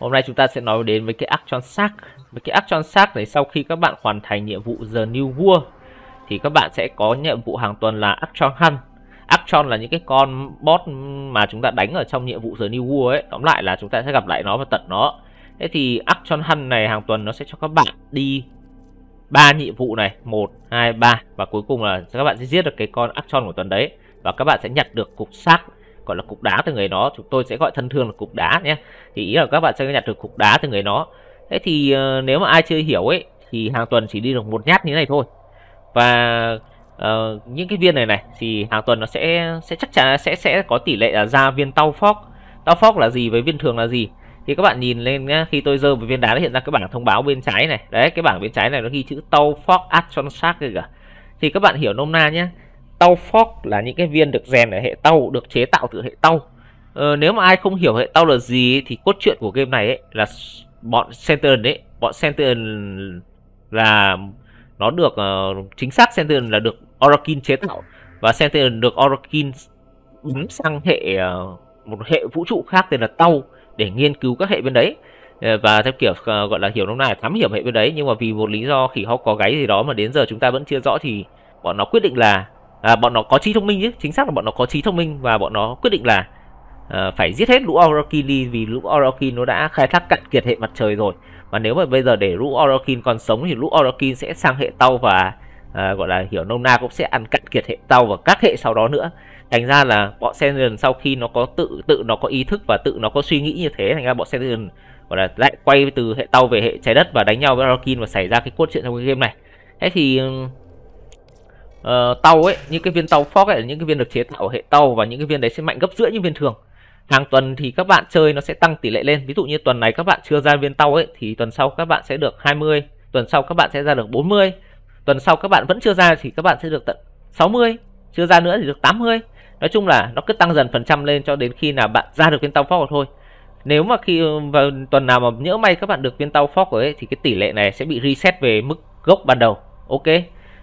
Hôm nay chúng ta sẽ nói đến với cái Action xác, Với cái Action xác này sau khi các bạn hoàn thành nhiệm vụ The New World thì các bạn sẽ có nhiệm vụ hàng tuần là Action Hunt. Action là những cái con boss mà chúng ta đánh ở trong nhiệm vụ The New World ấy. Tóm lại là chúng ta sẽ gặp lại nó và tận nó. Thế thì Action Hunt này hàng tuần nó sẽ cho các bạn đi ba nhiệm vụ này, một, hai, ba và cuối cùng là các bạn sẽ giết được cái con Action của tuần đấy và các bạn sẽ nhặt được cục xác gọi là cục đá từ người nó chúng tôi sẽ gọi thân thương là cục đá nhé thì ý là các bạn sẽ nhặt được cục đá từ người nó thế thì uh, nếu mà ai chưa hiểu ấy thì hàng tuần chỉ đi được một nhát như thế này thôi và uh, những cái viên này này thì hàng tuần nó sẽ sẽ chắc chắn sẽ sẽ có tỷ lệ là ra viên tau phóc tau phóc là gì với viên thường là gì thì các bạn nhìn lên nhá, khi tôi dơ một viên đá nó hiện ra cái bảng thông báo bên trái này đấy cái bảng bên trái này nó ghi chữ tau phóc action shark kìa thì các bạn hiểu nôm na nhé tau fork là những cái viên được rèn ở hệ tau được chế tạo từ hệ tau ờ, nếu mà ai không hiểu hệ tau là gì thì cốt truyện của game này ấy, là bọn centurion đấy bọn centurion là nó được uh, chính xác centurion là được Orokin chế tạo và centurion được Orokin bắn sang hệ uh, một hệ vũ trụ khác tên là Tau để nghiên cứu các hệ bên đấy ờ, và theo kiểu uh, gọi là hiểu nôm này thám hiểm hệ bên đấy nhưng mà vì một lý do khỉ hóc có gáy gì đó mà đến giờ chúng ta vẫn chưa rõ thì bọn nó quyết định là à, bọn nó có trí thông minh chứ chính xác là bọn nó có trí thông minh và bọn nó quyết định là à, phải giết hết lũ Orokin đi vì lũ Orokin nó đã khai thác cạn kiệt hệ mặt trời rồi và nếu mà bây giờ để lũ Orokin còn sống thì lũ Orokin sẽ sang hệ tàu và à, gọi là hiểu nôm na cũng sẽ ăn cạn kiệt hệ tàu và các hệ sau đó nữa thành ra là bọn Sentinel sau khi nó có tự tự nó có ý thức và tự nó có suy nghĩ như thế thành ra bọn Sentinel gọi là lại quay từ hệ tàu về hệ trái đất và đánh nhau với Orokin và xảy ra cái cốt truyện trong cái game này thế thì Ờ, tàu ấy như cái viên tàu fork ấy những cái viên được chế tạo hệ tàu và những cái viên đấy sẽ mạnh gấp rưỡi những viên thường hàng tuần thì các bạn chơi nó sẽ tăng tỷ lệ lên ví dụ như tuần này các bạn chưa ra viên tàu ấy thì tuần sau các bạn sẽ được 20 tuần sau các bạn sẽ ra được 40 tuần sau các bạn vẫn chưa ra thì các bạn sẽ được tận 60 chưa ra nữa thì được 80 nói chung là nó cứ tăng dần phần trăm lên cho đến khi là bạn ra được viên tàu fork thôi nếu mà khi ừ, vào tuần nào mà nhỡ may các bạn được viên tàu fork ấy thì cái tỷ lệ này sẽ bị reset về mức gốc ban đầu ok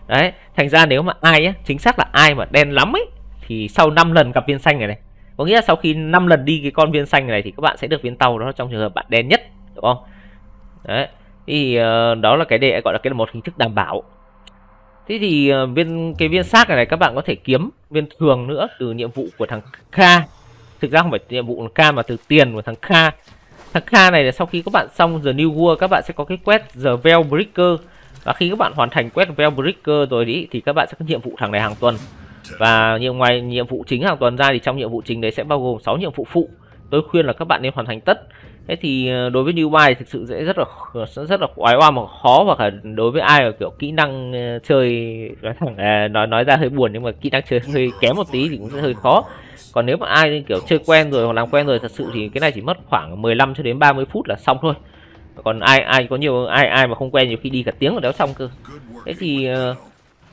đấy thành ra nếu mà ai á chính xác là ai mà đen lắm ấy thì sau 5 lần gặp viên xanh này này có nghĩa là sau khi 5 lần đi cái con viên xanh này thì các bạn sẽ được viên tàu đó trong trường hợp bạn đen nhất đúng không đấy thì uh, đó là cái đề gọi là cái là một hình thức đảm bảo thế thì uh, viên cái viên xác này, này các bạn có thể kiếm viên thường nữa từ nhiệm vụ của thằng Kha thực ra không phải nhiệm vụ của Kha mà từ tiền của thằng Kha thằng Kha này là sau khi các bạn xong The New World các bạn sẽ có cái quest The Veil Breaker và khi các bạn hoàn thành quét Veil rồi ý, thì các bạn sẽ có nhiệm vụ thằng này hàng tuần và nhiều ngoài nhiệm vụ chính hàng tuần ra thì trong nhiệm vụ chính đấy sẽ bao gồm 6 nhiệm vụ phụ tôi khuyên là các bạn nên hoàn thành tất thế thì ờ, đối với newbie thực sự sẽ rất là rất là quái oăm mà khó và cả đối với ai ở kiểu kỹ năng ờ, chơi nói thẳng nói nói ra hơi buồn nhưng mà kỹ năng chơi hơi kém một tí thì cũng sẽ hơi khó còn nếu mà ai kiểu chơi quen rồi hoặc làm quen rồi thật sự thì cái này chỉ mất khoảng 15 cho đến 30 phút là xong thôi còn ai ai có nhiều ai ai mà không quen nhiều khi đi cả tiếng rồi đéo xong cơ thế thì uh,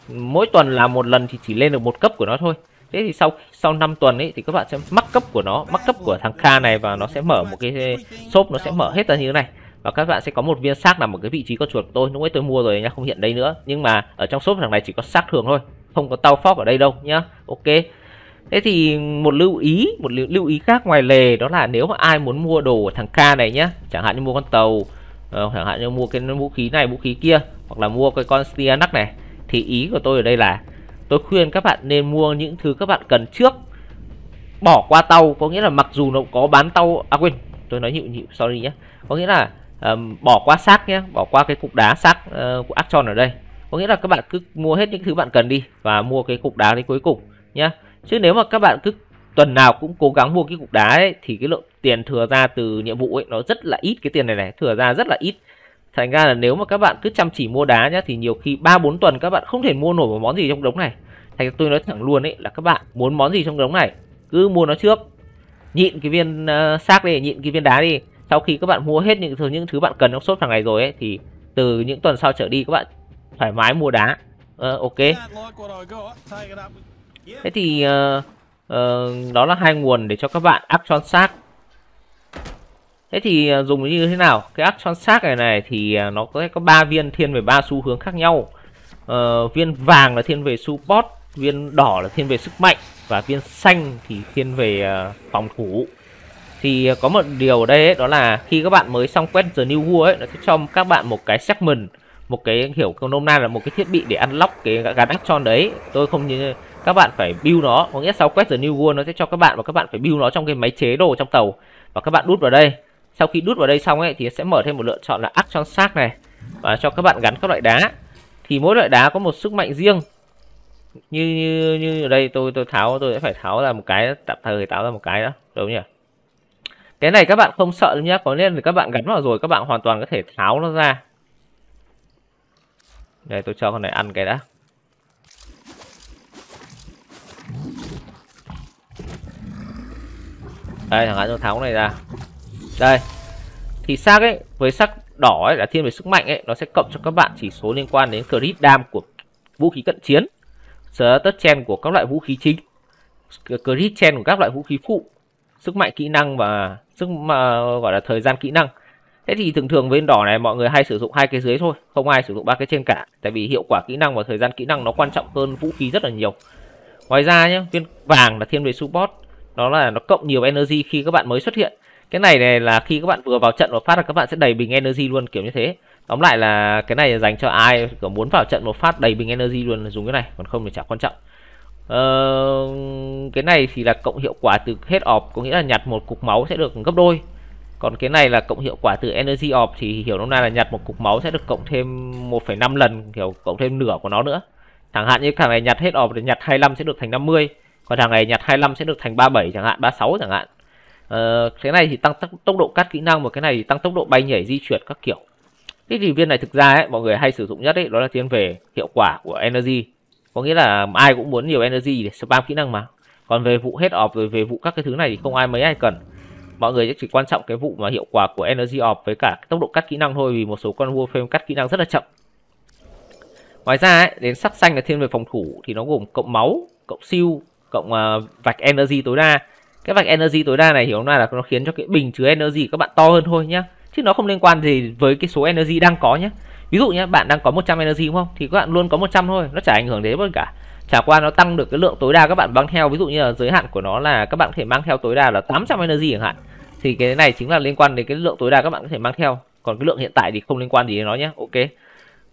mỗi tuần làm một lần thì chỉ lên được một cấp của nó thôi thế thì sau sau 5 tuần ấy thì các bạn sẽ mắc cấp của nó mắc cấp của thằng Kha này và nó sẽ mở một cái shop nó sẽ mở hết ra như thế này và các bạn sẽ có một viên xác nằm ở cái vị trí con chuột của tôi lúc ấy tôi mua rồi nha không hiện đây nữa nhưng mà ở trong shop thằng này chỉ có xác thường thôi không có tao phóc ở đây đâu nhá ok Thế thì một lưu ý, một lưu, lưu ý khác ngoài lề đó là nếu mà ai muốn mua đồ của thằng K này nhá, chẳng hạn như mua con tàu, uh, chẳng hạn như mua cái vũ khí này, vũ khí kia hoặc là mua cái con Stianac này thì ý của tôi ở đây là tôi khuyên các bạn nên mua những thứ các bạn cần trước bỏ qua tàu có nghĩa là mặc dù nó có bán tàu à quên tôi nói nhịu nhịu sorry nhé có nghĩa là um, bỏ qua xác nhé bỏ qua cái cục đá xác uh, của Actron ở đây có nghĩa là các bạn cứ mua hết những thứ bạn cần đi và mua cái cục đá đấy cuối cùng nhé chứ nếu mà các bạn cứ tuần nào cũng cố gắng mua cái cục đá ấy, thì cái lượng tiền thừa ra từ nhiệm vụ ấy nó rất là ít cái tiền này này thừa ra rất là ít thành ra là nếu mà các bạn cứ chăm chỉ mua đá nhá thì nhiều khi ba bốn tuần các bạn không thể mua nổi một món gì trong đống này thành ra tôi nói thẳng luôn ấy là các bạn muốn món gì trong đống này cứ mua nó trước nhịn cái viên uh, xác đi nhịn cái viên đá đi sau khi các bạn mua hết những thứ những thứ bạn cần trong shop hàng ngày rồi ấy thì từ những tuần sau trở đi các bạn thoải mái mua đá uh, ok thế thì uh, uh, đó là hai nguồn để cho các bạn action sát thế thì uh, dùng như thế nào cái action sát này này thì nó có có ba viên thiên về ba xu hướng khác nhau uh, viên vàng là thiên về support viên đỏ là thiên về sức mạnh và viên xanh thì thiên về uh, phòng thủ thì có một điều ở đây ấy, đó là khi các bạn mới xong quét The New World ấy, nó sẽ cho các bạn một cái segment một cái hiểu nôm na là một cái thiết bị để unlock cái gắn action đấy tôi không như các bạn phải build nó có nghĩa sau quét the new world nó sẽ cho các bạn và các bạn phải build nó trong cái máy chế đồ trong tàu và các bạn đút vào đây sau khi đút vào đây xong ấy thì sẽ mở thêm một lựa chọn là action sack này và cho các bạn gắn các loại đá thì mỗi loại đá có một sức mạnh riêng như như như ở đây tôi tôi tháo tôi sẽ phải tháo ra một cái tạm thời tháo ra một cái đó đúng nhỉ cái này các bạn không sợ đâu nhá có nên là các bạn gắn vào rồi các bạn hoàn toàn có thể tháo nó ra đây tôi cho con này ăn cái đã đây thằng án cho tháo này ra đây thì xác ấy với sắc đỏ ấy là thiên về sức mạnh ấy nó sẽ cộng cho các bạn chỉ số liên quan đến crit dam của vũ khí cận chiến tất chen của các loại vũ khí chính crit chen của các loại vũ khí phụ sức mạnh kỹ năng và sức mà gọi là thời gian kỹ năng thế thì thường thường bên đỏ này mọi người hay sử dụng hai cái dưới thôi không ai sử dụng ba cái trên cả tại vì hiệu quả kỹ năng và thời gian kỹ năng nó quan trọng hơn vũ khí rất là nhiều ngoài ra nhé viên vàng là thiên về support đó là nó cộng nhiều energy khi các bạn mới xuất hiện cái này này là khi các bạn vừa vào trận một phát là các bạn sẽ đầy bình energy luôn kiểu như thế tóm lại là cái này là dành cho ai kiểu muốn vào trận một phát đầy bình energy luôn là dùng cái này còn không thì chả quan trọng ờ, cái này thì là cộng hiệu quả từ hết ọp có nghĩa là nhặt một cục máu sẽ được gấp đôi còn cái này là cộng hiệu quả từ energy ọp thì hiểu nôm na là nhặt một cục máu sẽ được cộng thêm 1,5 lần kiểu cộng thêm nửa của nó nữa chẳng hạn như thằng này nhặt hết ọp thì nhặt 25 sẽ được thành 50 còn thằng này nhặt 25 sẽ được thành 37 chẳng hạn 36 chẳng hạn ờ, cái này thì tăng tốc độ cắt kỹ năng một cái này thì tăng tốc độ bay nhảy di chuyển các kiểu cái kỳ viên này thực ra ấy, mọi người hay sử dụng nhất ấy, đó là thiên về hiệu quả của energy có nghĩa là ai cũng muốn nhiều energy để spam kỹ năng mà còn về vụ hết off rồi về vụ các cái thứ này thì không ai mấy ai cần mọi người chỉ quan trọng cái vụ mà hiệu quả của energy off với cả tốc độ cắt kỹ năng thôi vì một số con vua warframe cắt kỹ năng rất là chậm ngoài ra ấy, đến sắc xanh là thiên về phòng thủ thì nó gồm cộng máu cộng siêu cộng uh, vạch energy tối đa cái vạch energy tối đa này hiểu ra là nó khiến cho cái bình chứa energy các bạn to hơn thôi nhá chứ nó không liên quan gì với cái số energy đang có nhá. ví dụ nhé bạn đang có 100 energy đúng không thì các bạn luôn có 100 thôi nó chả ảnh hưởng đến bất cả chả qua nó tăng được cái lượng tối đa các bạn mang theo ví dụ như là giới hạn của nó là các bạn có thể mang theo tối đa là 800 energy chẳng hạn thì cái này chính là liên quan đến cái lượng tối đa các bạn có thể mang theo còn cái lượng hiện tại thì không liên quan gì đến nó nhé ok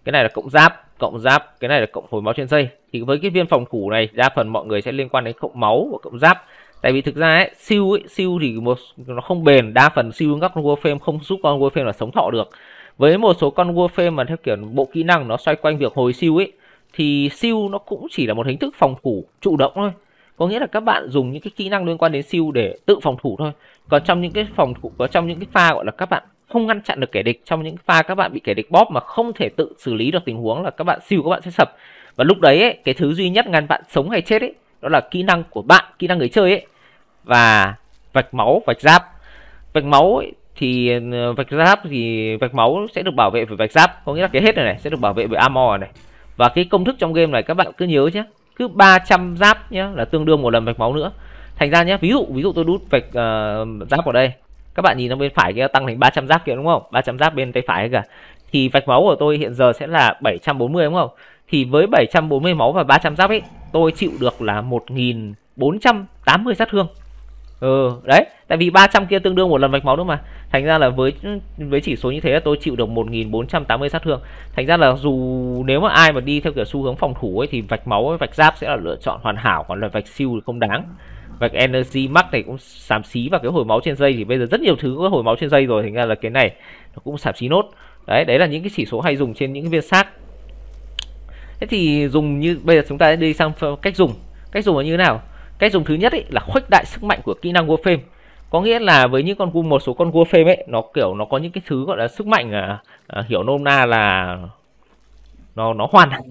cái này là cộng giáp cộng giáp cái này là cộng hồi máu trên dây thì với cái viêm phòng thủ này đa phần mọi người sẽ liên quan đến cộng máu và cộng giáp tại vì thực ra ấy, siêu ấy, siêu thì một nó không bền đa phần siêu các con warframe không giúp con warframe là sống thọ được với một số con warframe mà theo kiểu bộ kỹ năng nó xoay quanh việc hồi siêu ấy thì siêu nó cũng chỉ là một hình thức phòng thủ chủ động thôi có nghĩa là các bạn dùng những cái kỹ năng liên quan đến siêu để tự phòng thủ thôi còn trong những cái phòng thủ có trong những cái pha gọi là các bạn không ngăn chặn được kẻ địch trong những pha các bạn bị kẻ địch bóp mà không thể tự xử lý được tình huống là các bạn siêu các bạn sẽ sập và lúc đấy ấy, cái thứ duy nhất ngăn bạn sống hay chết ấy đó là kỹ năng của bạn kỹ năng người chơi ấy và vạch máu vạch giáp vạch máu ấy, thì ờ, vạch giáp thì vạch máu sẽ được bảo vệ bởi vạch giáp có nghĩa là cái hết này này sẽ được bảo vệ bởi armor này và cái công thức trong game này các bạn cứ nhớ nhé cứ 300 giáp nhé là tương đương một lần vạch máu nữa thành ra nhé ví dụ ví dụ tôi đút vạch uh, giáp vào đây các bạn nhìn nó bên phải kia tăng thành 300 giáp kia đúng không 300 giáp bên tay phải kìa thì vạch máu của tôi hiện giờ sẽ là 740 đúng không thì với 740 máu và 300 giáp ấy, tôi chịu được là 1480 sát thương. Ừ, đấy, tại vì 300 kia tương đương một lần vạch máu nữa mà. Thành ra là với với chỉ số như thế tôi chịu được 1480 sát thương. Thành ra là dù nếu mà ai mà đi theo kiểu xu hướng phòng thủ ấy thì vạch máu với vạch giáp sẽ là lựa chọn hoàn hảo, còn là vạch siêu thì không đáng. Vạch energy max này cũng xám xí và cái hồi máu trên dây thì bây giờ rất nhiều thứ có hồi máu trên dây rồi, thành ra là cái này nó cũng xám xí nốt. Đấy, đấy là những cái chỉ số hay dùng trên những viên xác thế thì dùng như bây giờ chúng ta đi sang cách dùng cách dùng là như thế nào cách dùng thứ nhất ấy là khuếch đại sức mạnh của kỹ năng Warframe có nghĩa là với những con một số con Warframe ấy nó kiểu nó có những cái thứ gọi là sức mạnh à, à, hiểu nôm na là nó nó hoàn hảo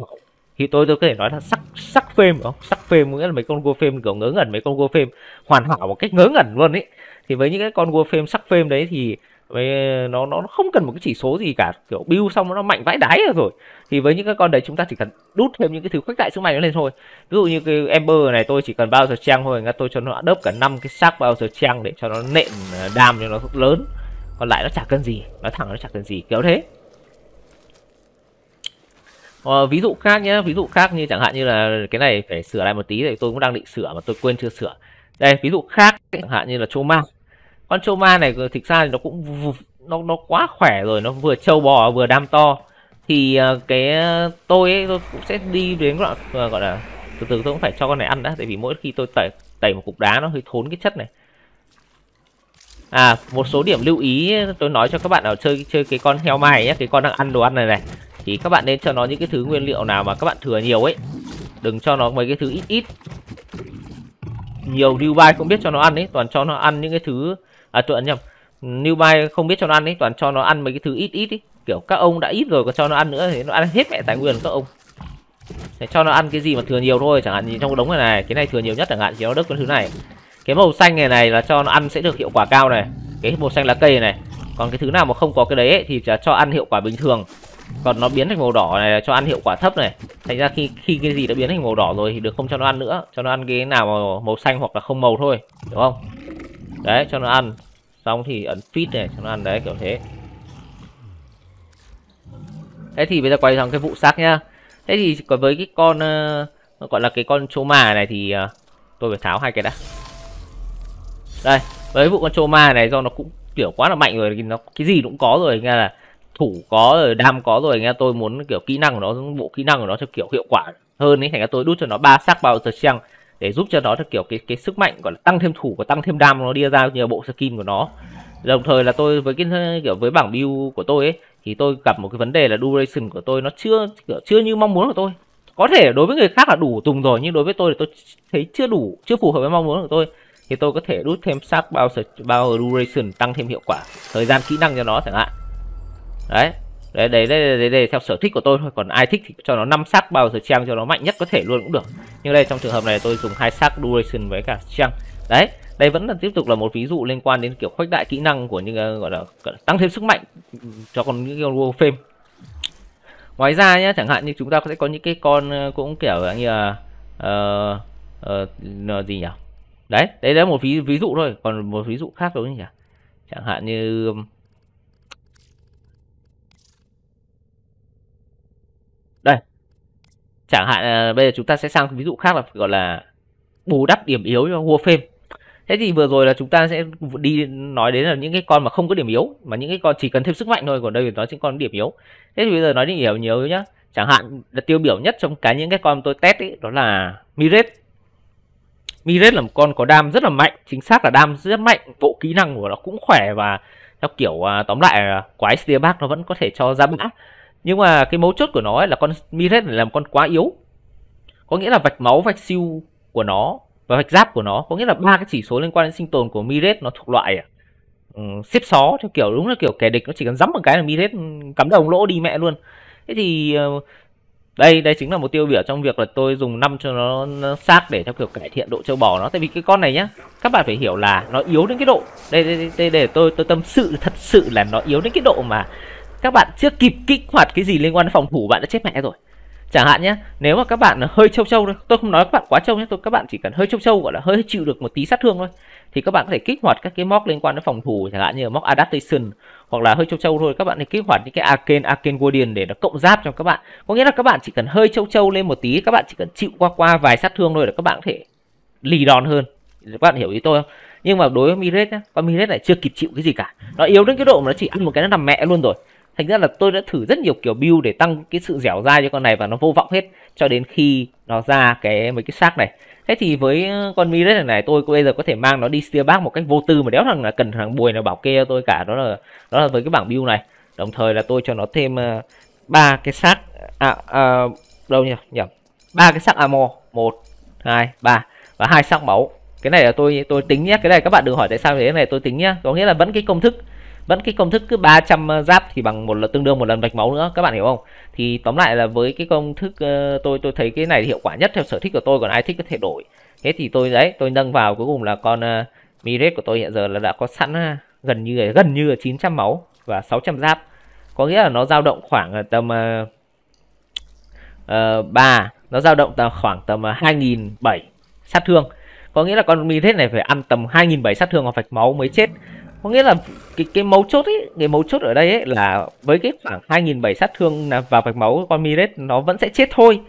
thì tôi tôi có thể nói là sắc sắc phim không sắc phim nghĩa là mấy con gua phim kiểu ngớ ngẩn mấy con gua phim hoàn hảo một cách ngớ ngẩn luôn ấy thì với những cái con gua phim sắc phim đấy thì với ờ, nó nó không cần một cái chỉ số gì cả kiểu build xong nó mạnh vãi đái rồi thì với những cái con đấy chúng ta chỉ cần đút thêm những cái thứ khuếch đại sức mạnh nó lên thôi ví dụ như cái ember này tôi chỉ cần bao giờ trang thôi tôi cho nó đớp cả năm cái xác bao giờ trang để cho nó nện ờ, đam cho nó lớn còn lại nó chả cần gì nó thẳng nó chả cần gì kiểu thế Ờ, ví dụ khác nhé ví dụ khác như chẳng hạn như là cái này phải sửa lại một tí thì tôi cũng đang định sửa mà tôi quên chưa sửa đây ví dụ khác chẳng hạn như là choma con châu ma này thực ra thì nó cũng nó nó quá khỏe rồi nó vừa trâu bò vừa đam to thì ờ, cái ờ, tôi ấy tôi cũng sẽ đi đến gọi là, ờ, gọi là từ từ tôi cũng phải cho con này ăn đã tại vì mỗi khi tôi tẩy tẩy một cục đá nó hơi thốn cái chất này à một số điểm lưu ý tôi nói cho các bạn nào chơi chơi cái con heo mai nhé cái con đang ăn đồ ăn này này thì các bạn nên cho nó những cái thứ nguyên liệu nào mà các bạn thừa nhiều ấy đừng cho nó mấy cái thứ ít ít nhiều Dubai bai không biết cho nó ăn ấy toàn cho nó ăn những cái thứ à tuấn nhầm new bay không biết cho nó ăn đấy toàn cho nó ăn mấy cái thứ ít ít ý kiểu các ông đã ít rồi còn cho nó ăn nữa thì nó ăn hết mẹ tài nguyên các ông để cho nó ăn cái gì mà thừa nhiều thôi chẳng hạn nhìn trong cái đống này này cái này thừa nhiều nhất chẳng hạn thì nó đứt cái thứ này cái màu xanh này này là cho nó ăn sẽ được hiệu quả cao này cái màu xanh lá cây này còn cái thứ nào mà không có cái đấy ấy, thì cho ăn hiệu quả bình thường còn nó biến thành màu đỏ này là cho ăn hiệu quả thấp này thành ra khi khi cái gì đã biến thành màu đỏ rồi thì được không cho nó ăn nữa cho nó ăn cái nào mà màu xanh hoặc là không màu thôi đúng không đấy cho nó ăn xong thì ấn feed này cho nó ăn đấy kiểu thế thế thì bây giờ quay sang cái vụ xác nhá thế thì còn với cái con uh, gọi là cái con chô ma này thì uh, tôi phải tháo hai cái đã đây với vụ con chô ma này do nó cũng kiểu quá là mạnh rồi nó cái gì cũng có rồi nghe là thủ có rồi đam có rồi nghe tôi muốn kiểu kỹ năng của nó bộ kỹ năng của nó cho kiểu hiệu quả hơn ấy thành ra tôi đút cho nó ba xác vào giờ xăng để giúp cho nó được kiểu cái cái sức mạnh gọi là tăng thêm thủ và tăng thêm đam nó đưa ra nhờ bộ skin của nó đồng thời là tôi với cái kiểu với bảng build của tôi ấy thì tôi gặp một cái vấn đề là duration của tôi nó chưa kiểu, chưa như mong muốn của tôi có thể đối với người khác là đủ dùng rồi nhưng đối với tôi thì tôi thấy chưa đủ chưa phù hợp với mong muốn của tôi thì tôi có thể rút thêm sắc bao bao duration tăng thêm hiệu quả thời gian kỹ năng cho nó chẳng hạn đấy đấy đấy đấy đấy, đấy theo sở thích của tôi thôi còn ai thích thì cho nó năm sắc bao giờ trang cho nó mạnh nhất có thể luôn cũng được nhưng đây trong trường hợp này tôi dùng hai sắc duration với cả trang đấy đây vẫn là tiếp tục là một ví dụ liên quan đến kiểu khuếch đại kỹ năng của những ờ, gọi là tăng thêm sức mạnh cho con những con phim ngoài ra nhé chẳng hạn như chúng ta sẽ có những cái con ờ, cũng kiểu như là uh, uh, gì nhỉ đấy đấy là một ví ví dụ thôi còn một ví dụ khác đúng không nhỉ chẳng hạn như chẳng hạn à, bây giờ chúng ta sẽ sang ví dụ khác là gọi là bù đắp điểm yếu cho Warframe thế thì vừa rồi là chúng ta sẽ đi nói đến là những cái con mà không có điểm yếu mà những cái con chỉ cần thêm sức mạnh thôi còn đây thì nói chính con điểm yếu thế thì bây giờ nói đến điểm yếu nhá chẳng hạn là tiêu biểu nhất trong cái những cái con tôi test ấy đó là Miret Miret là một con có đam rất là mạnh chính xác là đam rất mạnh bộ kỹ năng của nó cũng khỏe và theo kiểu à, tóm lại là quái bác nó vẫn có thể cho ra bã nhưng mà cái mấu chốt của nó ấy là con Miret này là một con quá yếu có nghĩa là vạch máu vạch siêu của nó và vạch giáp của nó có nghĩa là ba cái chỉ số liên quan đến sinh tồn của Miret nó thuộc loại à? ừ, xếp xó theo kiểu đúng là kiểu kẻ địch nó chỉ cần dám một cái là Miret cắm đầu lỗ đi mẹ luôn thế thì ờ, đây đây chính là mục tiêu biểu trong việc là tôi dùng năm cho nó, nó xác để theo kiểu cải thiện độ châu bò nó tại vì cái con này nhá các bạn phải hiểu là nó yếu đến cái độ đây đây, đây để tôi tôi tâm sự thật sự là nó yếu đến cái độ mà các bạn chưa kịp kích hoạt cái gì liên quan đến phòng thủ bạn đã chết mẹ rồi chẳng hạn nhé nếu mà các bạn hơi trâu trâu thôi tôi không nói các bạn quá trâu nhé tôi các bạn chỉ cần hơi trâu trâu gọi là hơi chịu được một tí sát thương thôi thì các bạn có thể kích hoạt các cái móc liên quan đến phòng thủ chẳng hạn như móc adaptation hoặc là hơi trâu trâu thôi các bạn thì kích hoạt những cái arcane arcane guardian để nó cộng giáp cho các bạn có nghĩa là các bạn chỉ cần hơi trâu trâu lên một tí các bạn chỉ cần chịu qua qua vài sát thương thôi là các bạn có thể lì đòn hơn các bạn hiểu ý tôi không nhưng mà đối với Miret nhá, con Miret này chưa kịp chịu cái gì cả. Nó yếu đến cái độ mà nó chỉ ăn một cái nó nằm mẹ luôn rồi thành ra là tôi đã thử rất nhiều kiểu build để tăng cái sự dẻo dai cho con này và nó vô vọng hết cho đến khi nó ra cái mấy cái xác này thế thì với con Miret này, này tôi bây giờ có thể mang nó đi steer bác một cách vô tư mà đéo thằng là cần thằng bùi nào bảo kê tôi cả đó là đó là với cái bảng build này đồng thời là tôi cho nó thêm ờ, ba cái xác à, à đâu nhỉ nhỉ ba cái xác amo một hai ba và hai xác máu cái này là tôi tôi tính nhé cái này các bạn đừng hỏi tại sao thế này tôi tính nhá có nghĩa là vẫn cái công thức vẫn cái công thức cứ 300 ờ, giáp thì bằng một là tương đương một lần vạch máu nữa các bạn hiểu không thì tóm lại là với cái công thức ờ, tôi tôi thấy cái này hiệu quả nhất theo sở thích của tôi còn ai thích có thể đổi thế thì tôi đấy tôi nâng vào cuối cùng là con uh, ờ, miret của tôi hiện giờ là đã có sẵn uh, gần như gần như là 900 máu và 600 giáp có nghĩa là nó dao động khoảng tầm uh, 3 nó dao động tầm khoảng tầm 2007 sát thương có nghĩa là con miret này phải ăn tầm 2007 sát thương hoặc vạch máu mới chết có nghĩa là cái cái mấu chốt ấy cái mấu chốt ở đây ấy là với cái khoảng 2.700 sát thương là vào vạch máu con Miret nó vẫn sẽ chết thôi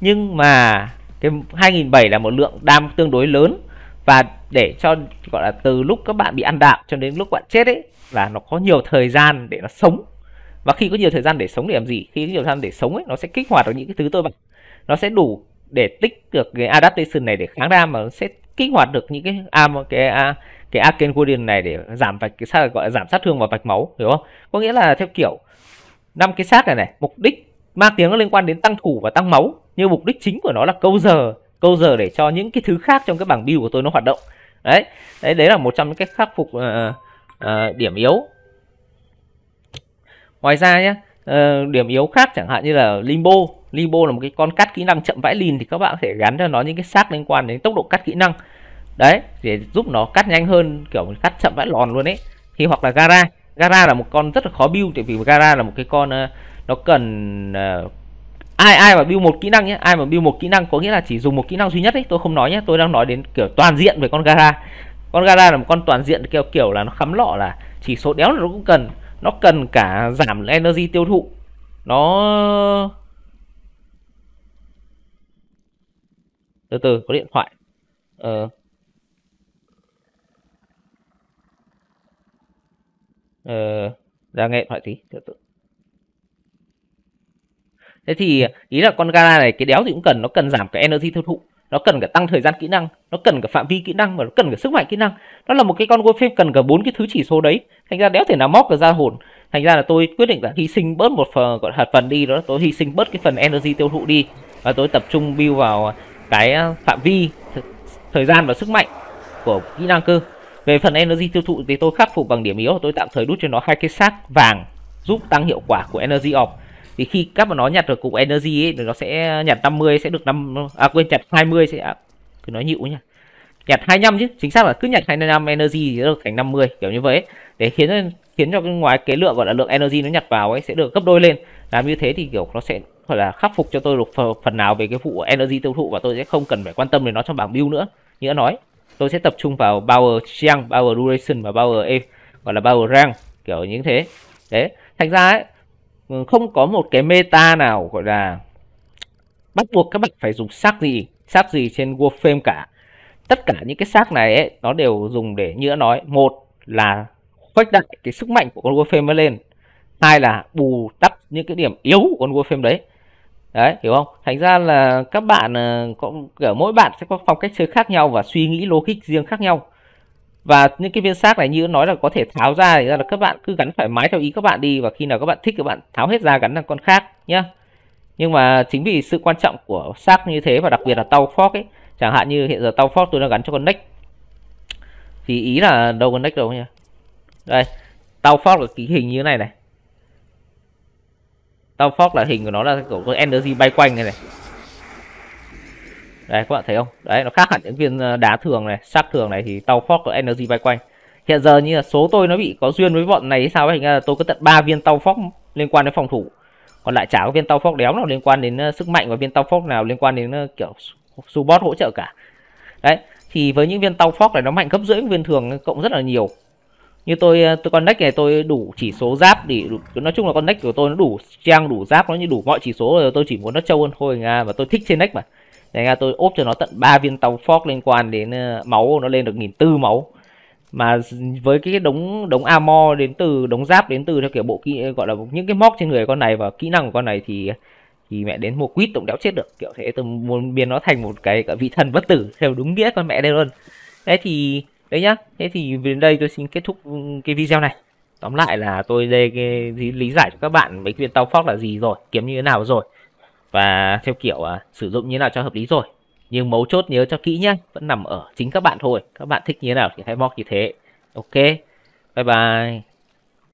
nhưng mà cái 2.700 là một lượng đam tương đối lớn và để cho gọi là từ lúc các bạn bị ăn đạo cho đến lúc bạn chết ấy là nó có nhiều thời gian để nó sống và khi có nhiều thời gian để sống để làm gì khi có nhiều thời gian để sống ấy nó sẽ kích hoạt được những cái thứ tôi bảo nó sẽ đủ để tích được cái adaptation này để kháng đam mà nó sẽ kích hoạt được những cái à, cái à, cái Arcane Guardian này để giảm vạch cái sát gọi là giảm sát thương và vạch máu hiểu không có nghĩa là theo kiểu năm cái xác này này mục đích mang tiếng nó liên quan đến tăng thủ và tăng máu nhưng mục đích chính của nó là câu giờ câu giờ để cho những cái thứ khác trong cái bảng build của tôi nó hoạt động đấy đấy đấy là một trong những cái khắc phục uh, uh, điểm yếu ngoài ra nhé uh, ờ, điểm yếu khác chẳng hạn như là limbo limbo là một cái con cắt kỹ năng chậm vãi lìn thì các bạn có thể gắn cho nó những cái xác liên quan đến tốc độ cắt kỹ năng đấy để giúp nó cắt nhanh hơn kiểu cắt chậm vãi lòn luôn ấy thì hoặc là gara gara là một con rất là khó build tại vì gara là một cái con ờ, nó cần ờ, ai ai mà build một kỹ năng nhé ai mà build một kỹ năng có nghĩa là chỉ dùng một kỹ năng duy nhất ấy tôi không nói nhé tôi đang nói đến kiểu toàn diện về con gara con gara là một con toàn diện kiểu kiểu là nó khắm lọ là chỉ số đéo nó cũng cần nó cần cả giảm energy tiêu thụ nó từ từ có điện thoại ờ ờ, ra nghệ thoại tí từ thế thì ý là con gala này cái đéo thì cũng cần nó cần giảm cái energy tiêu thụ nó cần cả tăng thời gian kỹ năng nó cần cả phạm vi kỹ năng và nó cần cả sức mạnh kỹ năng nó là một cái con Warframe cần cả bốn cái thứ chỉ số đấy thành ra đéo thể nào móc được ra hồn thành ra là tôi quyết định là hy sinh bớt một phần gọi hạt phần đi đó là tôi hy sinh bớt cái phần energy tiêu thụ đi và tôi tập trung build vào cái ờ, phạm vi thời gian và sức mạnh của kỹ năng cơ về phần energy tiêu thụ thì tôi khắc phục bằng điểm yếu tôi tạm thời đút cho nó hai cái xác vàng giúp tăng hiệu quả của energy off. Thì khi các mà nó nhặt được cục energy ấy, thì nó sẽ nhặt 50 sẽ được 5 à quên nhặt 20 sẽ à, cứ nói nhịu nhá Nhặt 25 chứ, chính xác là cứ nhặt 25 energy thì được thành 50 kiểu như vậy để khiến khiến cho cái ngoài cái lượng gọi là lượng energy nó nhặt vào ấy sẽ được gấp đôi lên. Làm như thế thì kiểu nó sẽ gọi là khắc phục cho tôi được phần nào về cái vụ energy tiêu thụ và tôi sẽ không cần phải quan tâm đến nó trong bảng build nữa như đã nói tôi sẽ tập trung vào power Chiang, power duration và power e gọi là power rank kiểu như thế đấy thành ra ấy ừ, không có một cái meta nào gọi là bắt buộc các bạn phải dùng sắc gì sắc gì trên warframe cả tất cả những cái sắc này ấy, nó đều dùng để như đã nói một là khuếch đại cái sức mạnh của con warframe lên hai là bù đắp những cái điểm yếu của con warframe đấy đấy hiểu không thành ra là các bạn ờ, cũng kiểu mỗi bạn sẽ có phong cách chơi khác nhau và suy nghĩ logic riêng khác nhau và những cái viên xác này như nói là có thể tháo ra thì ra là các bạn cứ gắn thoải mái theo ý các bạn đi và khi nào các bạn thích các bạn tháo hết ra gắn sang con khác nhá nhưng mà chính vì sự quan trọng của xác như thế và đặc biệt là tàu fork ấy chẳng hạn như hiện giờ tàu fork tôi đang gắn cho con nick thì ý là đâu con nick đâu nhỉ đây tàu fork là ký hình như thế này này tao downforce là hình của nó là kiểu có energy bay quanh này này đấy các bạn thấy không đấy nó khác hẳn những viên ờ, đá thường này sắc thường này thì tàu fork có energy bay quanh hiện giờ như là số tôi nó bị có duyên với bọn này sao hình ra là tôi có tận 3 viên tàu fork liên quan đến phòng thủ còn lại chả có viên tàu fork đéo nào liên quan đến ờ, sức mạnh và viên tàu fork nào liên quan đến ờ, kiểu support hỗ trợ cả đấy thì với những viên tàu fork này nó mạnh gấp rưỡi viên thường cộng rất là nhiều như tôi ờ, tôi con deck này tôi đủ chỉ số giáp để đủ, nói chung là con deck của tôi nó đủ trang đủ giáp nó như đủ mọi chỉ số rồi tôi chỉ muốn nó trâu hơn thôi nga và tôi thích trên deck mà thành ra tôi ốp cho nó tận 3 viên tàu fork liên quan đến ờ, máu nó lên được nghìn tư máu mà với cái đống đống armor đến từ đống giáp đến từ theo kiểu bộ kỹ gọi là những cái móc trên người con này và kỹ năng của con này thì thì mẹ đến một quýt tổng đéo chết được kiểu thế tôi muốn biến nó thành một cái cả vị thần bất tử theo đúng nghĩa con mẹ đây luôn đấy thì đấy nhá thế thì đến đây tôi xin kết thúc ừ, cái video này tóm lại là tôi đây cái lý giải cho các bạn mấy viên tao phóc là gì rồi kiếm như thế nào rồi và theo kiểu à, sử dụng như thế nào cho hợp lý rồi nhưng mấu chốt nhớ cho kỹ nhá vẫn nằm ở chính các bạn thôi các bạn thích như thế nào thì hãy móc như thế ok bye bye